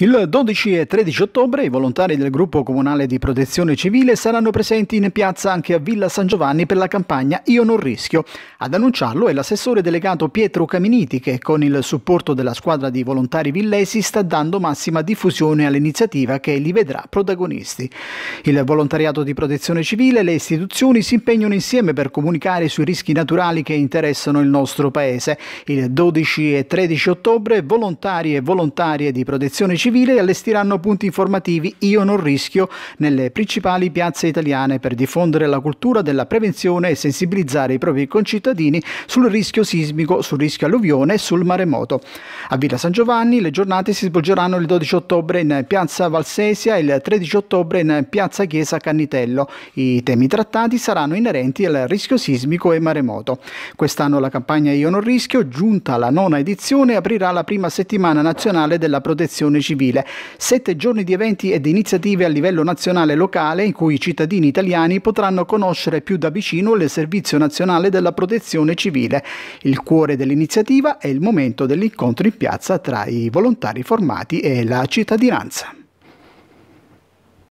Il 12 e 13 ottobre i volontari del gruppo comunale di protezione civile saranno presenti in piazza anche a Villa San Giovanni per la campagna Io non rischio. Ad annunciarlo è l'assessore delegato Pietro Caminiti che con il supporto della squadra di volontari villesi sta dando massima diffusione all'iniziativa che li vedrà protagonisti. Il volontariato di protezione civile e le istituzioni si impegnano insieme per comunicare sui rischi naturali che interessano il nostro paese. Il 12 e 13 ottobre volontari e volontarie di protezione civile civile e allestiranno punti informativi Io non rischio nelle principali piazze italiane per diffondere la cultura della prevenzione e sensibilizzare i propri concittadini sul rischio sismico, sul rischio alluvione e sul maremoto. A Villa San Giovanni le giornate si svolgeranno il 12 ottobre in piazza Valsesia e il 13 ottobre in piazza Chiesa Cannitello. I temi trattati saranno inerenti al rischio sismico e maremoto. Quest'anno la campagna Io non rischio, giunta alla nona edizione, aprirà la prima settimana nazionale della protezione civile civile, sette giorni di eventi ed iniziative a livello nazionale e locale in cui i cittadini italiani potranno conoscere più da vicino il Servizio Nazionale della Protezione Civile. Il cuore dell'iniziativa è il momento dell'incontro in piazza tra i volontari formati e la cittadinanza.